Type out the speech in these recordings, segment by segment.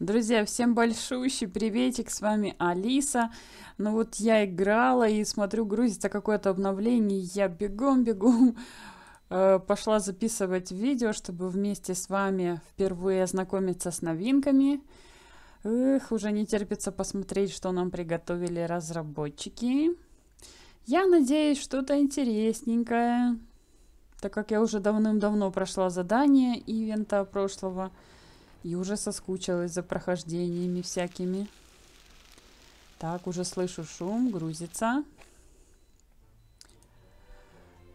Друзья, всем большущий приветик, с вами Алиса. Ну вот я играла и смотрю, грузится какое-то обновление, я бегом-бегом э, пошла записывать видео, чтобы вместе с вами впервые ознакомиться с новинками. Эх, уже не терпится посмотреть, что нам приготовили разработчики. Я надеюсь, что-то интересненькое, так как я уже давным-давно прошла задание ивента прошлого. И уже соскучилась за прохождениями всякими. Так, уже слышу шум, грузится.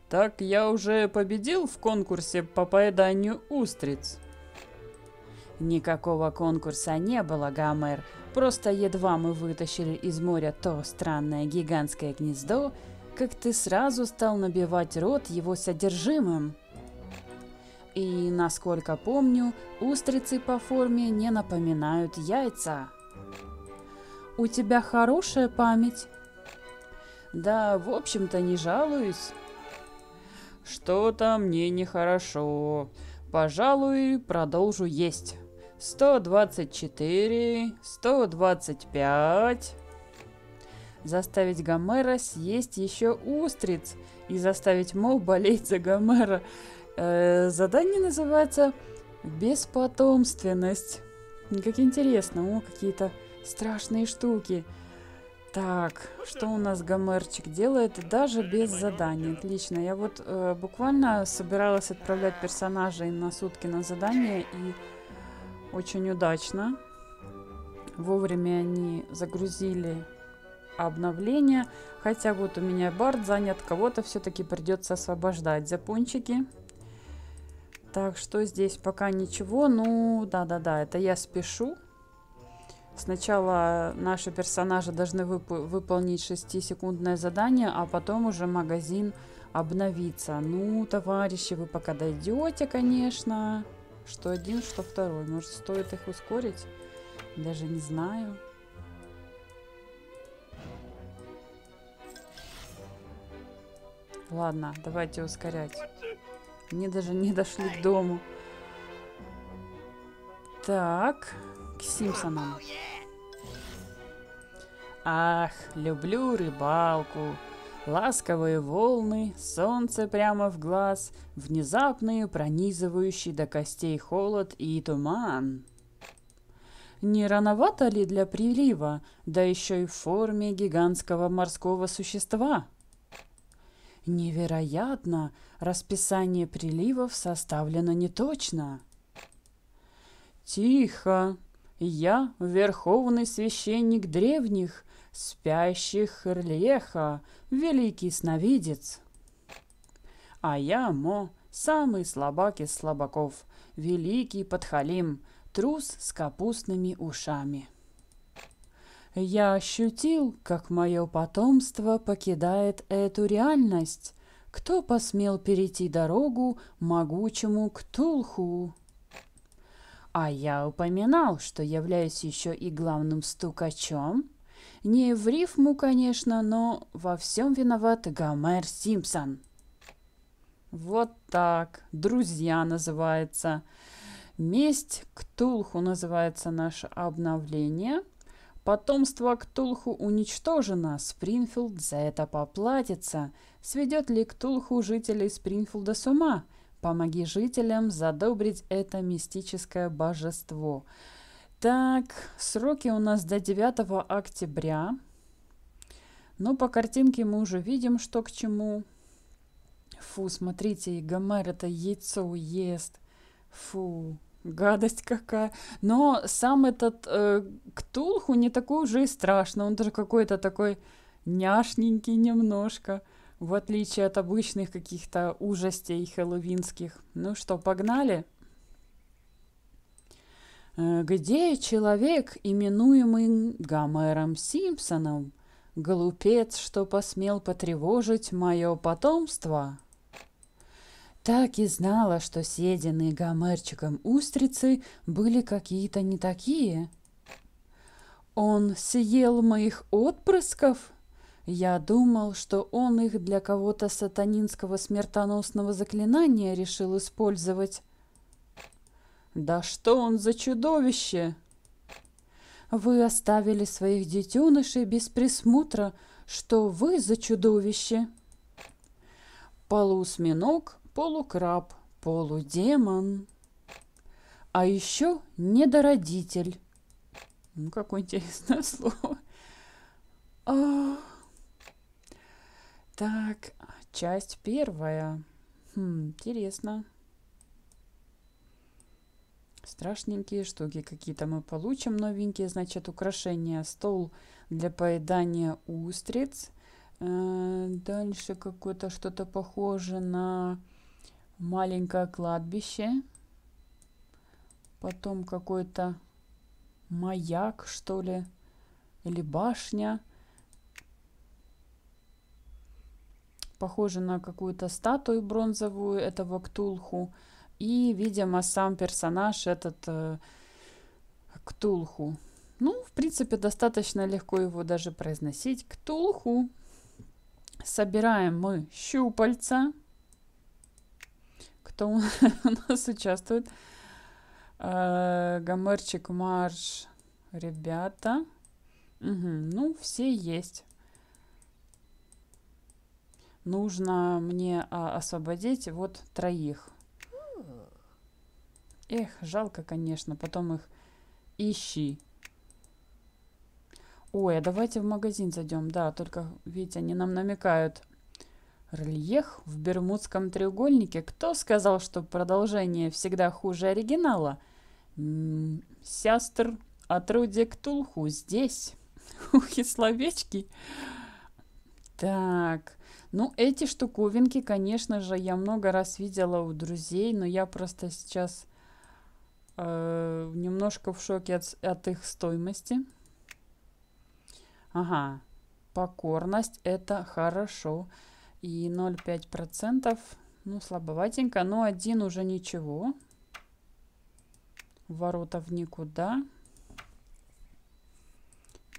Так, я уже победил в конкурсе по поеданию устриц. Никакого конкурса не было, Гомер. Просто едва мы вытащили из моря то странное гигантское гнездо, как ты сразу стал набивать рот его содержимым. И, насколько помню, устрицы по форме не напоминают яйца. У тебя хорошая память. Да, в общем-то, не жалуюсь. Что-то мне нехорошо. Пожалуй, продолжу есть. 124, 125. Заставить Гомера съесть еще устриц и заставить Мо болеть за Гомера Э, задание называется «Беспотомственность». Как интересно, о, какие-то страшные штуки. Так, что у нас Гомерчик делает даже без задания? Отлично, я вот э, буквально собиралась отправлять персонажей на сутки на задание, и очень удачно. Вовремя они загрузили обновление, хотя вот у меня Барт занят, кого-то все-таки придется освобождать. Запончики. Запончики. Так, что здесь? Пока ничего. Ну, да-да-да, это я спешу. Сначала наши персонажи должны вып выполнить 6-секундное задание, а потом уже магазин обновится. Ну, товарищи, вы пока дойдете, конечно. Что один, что второй. Может, стоит их ускорить? Даже не знаю. Ладно, давайте ускорять. Они даже не дошли к дому. Так, к Симпсонам. Ах, люблю рыбалку. Ласковые волны, солнце прямо в глаз, внезапный пронизывающий до костей холод и туман. Не рановато ли для прилива, да еще и в форме гигантского морского существа? Невероятно! Расписание приливов составлено неточно. Тихо! Я верховный священник древних, спящих Леха, великий сновидец. А я Мо, самый слабак из слабаков, великий подхалим, трус с капустными ушами. Я ощутил, как мое потомство покидает эту реальность. Кто посмел перейти дорогу могучему Ктулху? А я упоминал, что являюсь еще и главным стукачом. Не в рифму, конечно, но во всем виноват Гомер Симпсон. Вот так, друзья называется. Месть Ктулху называется наше обновление – Потомство Ктулху уничтожено, Спрингфилд за это поплатится. Сведет ли Ктулху жителей Спрингфилда с ума? Помоги жителям задобрить это мистическое божество. Так, сроки у нас до 9 октября. Но по картинке мы уже видим, что к чему. Фу, смотрите, и Гомер это яйцо ест. Фу гадость какая. Но сам этот э, Ктулху не такой уже и страшный. Он даже какой-то такой няшненький немножко, в отличие от обычных каких-то ужастей хэллоуинских. Ну что, погнали? Э, где человек, именуемый Гомером Симпсоном? Глупец, что посмел потревожить мое потомство. Так и знала, что съеденные гомерчиком устрицы были какие-то не такие. Он съел моих отпрысков? Я думал, что он их для кого-то сатанинского смертоносного заклинания решил использовать. Да что он за чудовище? Вы оставили своих детенышей без присмотра. Что вы за чудовище? Полусминог? полукраб, полудемон. А еще недородитель. Ну, какое интересное слово. А... Так, часть первая. Хм, интересно. Страшненькие штуки какие-то мы получим. Новенькие, значит, украшения. Стол для поедания устриц. Э, дальше какое-то что-то похоже на маленькое кладбище. Потом какой-то маяк, что ли, или башня. Похоже на какую-то статую бронзовую этого Ктулху. И, видимо, сам персонаж этот э, Ктулху. Ну, в принципе, достаточно легко его даже произносить. Ктулху. Собираем мы щупальца кто у нас участвует. Э, Гомерчик, Марш, ребята. Угу. Ну, все есть. Нужно мне а, освободить вот троих. Эх, жалко, конечно. Потом их ищи. Ой, а давайте в магазин зайдем. Да, только, видите, они нам намекают. Рельеф в Бермудском треугольнике. Кто сказал, что продолжение всегда хуже оригинала? М -м, сястр отруде Ктулху здесь. Ухи словечки. Так, ну эти штуковинки, конечно же, я много раз видела у друзей, но я просто сейчас э, немножко в шоке от, от их стоимости. Ага, покорность это хорошо. Хорошо и 0,5%. Ну, слабоватенько, но один уже ничего. Ворота в никуда.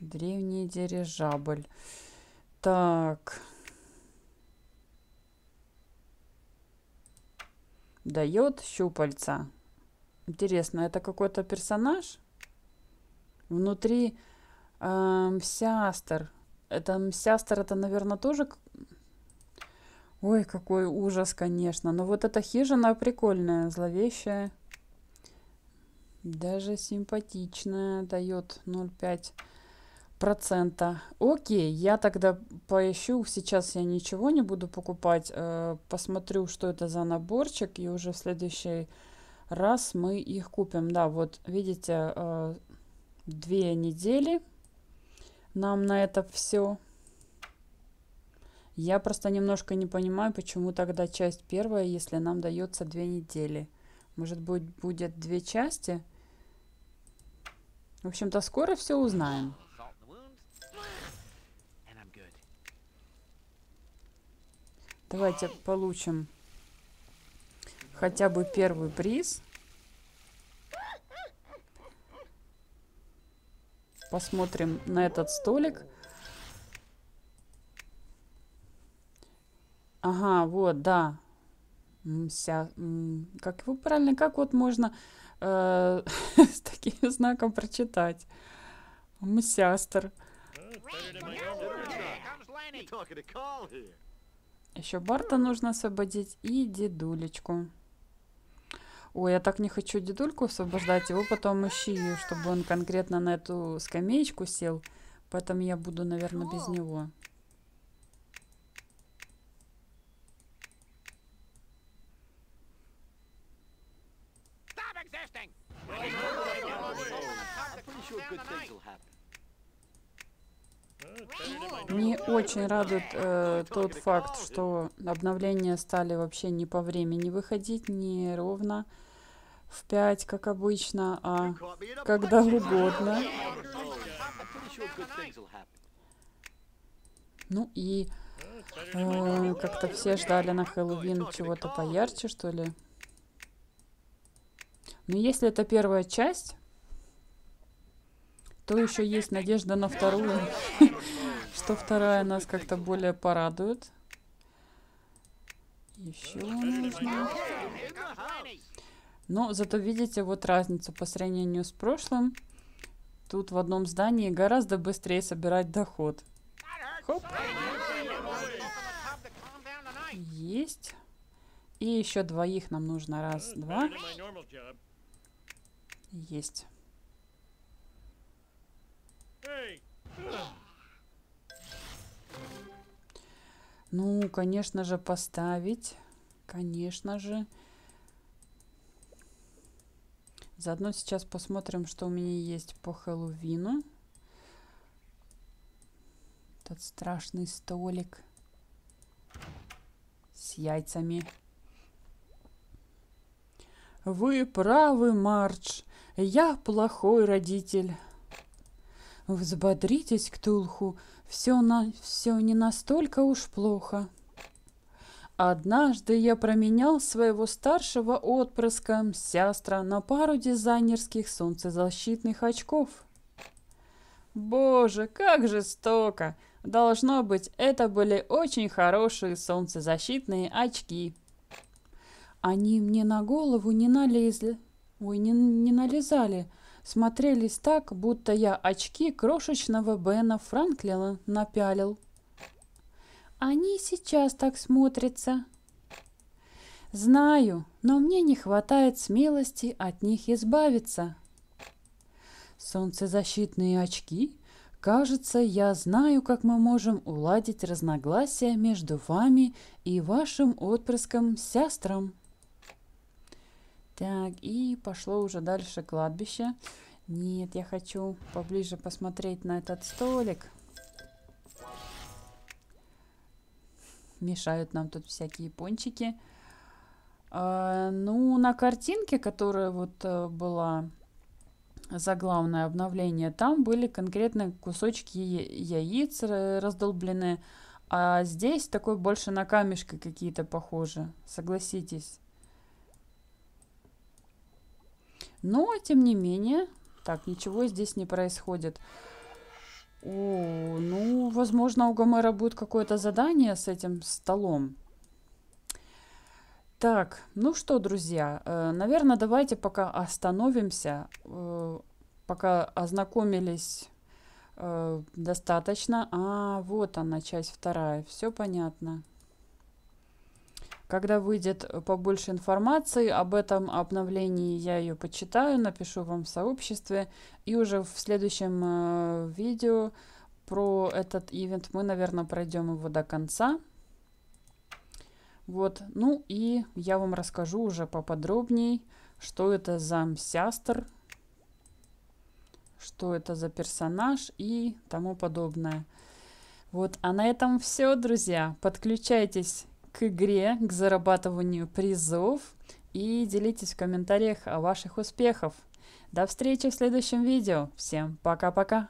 Древний дирижабль. Так. Дает щупальца. Интересно, это какой-то персонаж? Внутри э, Мсястер. Это Мсястер, это, наверное, тоже Ой, какой ужас, конечно. Но вот эта хижина прикольная, зловещая. Даже симпатичная. Дает 0,5 процента. Окей, я тогда поищу. Сейчас я ничего не буду покупать. Э, посмотрю, что это за наборчик. И уже в следующий раз мы их купим. Да, вот видите, э, две недели нам на это все. Я просто немножко не понимаю, почему тогда часть первая, если нам дается две недели. Может быть, будет две части? В общем-то, скоро все узнаем. Давайте получим хотя бы первый приз. Посмотрим на этот столик. Ага, вот, да. Мся, как его правильно, как вот можно э, с таким знаком прочитать? Мсястер. Еще Барта нужно освободить и дедулечку. Ой, я так не хочу дедульку освобождать, его потом ищи, чтобы он конкретно на эту скамеечку сел. Поэтому я буду, наверное, без него. thing. Не очень радует э, тот факт, что обновления стали вообще не по времени выходить, не ровно в 5, как обычно, а когда угодно. Ну и э, как-то все ждали на Хэллоуин чего-то поярче, что ли. Но ну, если это первая часть, то еще есть надежда на вторую, что вторая нас как-то более порадует. Еще нужно. Но зато видите вот разницу по сравнению с прошлым. Тут в одном здании гораздо быстрее собирать доход. Хоп. Есть. И еще двоих нам нужно. Раз, два. Есть. Ну, конечно же, поставить. Конечно же. Заодно сейчас посмотрим, что у меня есть по Хэллоуину. Тот страшный столик с яйцами. Вы правы, Марч. Я плохой родитель. Взбодритесь, Ктулху, все, на... все не настолько уж плохо. Однажды я променял своего старшего отпрыска сестра, на пару дизайнерских солнцезащитных очков. Боже, как жестоко! Должно быть, это были очень хорошие солнцезащитные очки. Они мне на голову не налезли, Ой, не, не налезали. Смотрелись так, будто я очки крошечного Бена Франклина напялил. Они сейчас так смотрятся. Знаю, но мне не хватает смелости от них избавиться. Солнцезащитные очки? Кажется, я знаю, как мы можем уладить разногласия между вами и вашим отпрыском-сестром. Так, и пошло уже дальше кладбище. Нет, я хочу поближе посмотреть на этот столик. Мешают нам тут всякие пончики. А, ну, на картинке, которая вот э, была за главное обновление, там были конкретно кусочки яиц раздолбленные, а здесь такой больше на камешки какие-то похожи, согласитесь. Но, тем не менее, так, ничего здесь не происходит. О, ну, возможно, у Гомера будет какое-то задание с этим столом. Так, ну что, друзья, э, наверное, давайте пока остановимся. Э, пока ознакомились э, достаточно. А, вот она, часть вторая. Все понятно. Когда выйдет э, побольше информации об этом обновлении, я ее почитаю, напишу вам в сообществе. И уже в следующем э, видео про этот ивент мы, наверное, пройдем его до конца. Вот, ну и я вам расскажу уже поподробней, что это за мсястр, что это за персонаж и тому подобное. Вот, а на этом все, друзья. Подключайтесь к игре, к зарабатыванию призов и делитесь в комментариях о ваших успехах. До встречи в следующем видео. Всем пока-пока.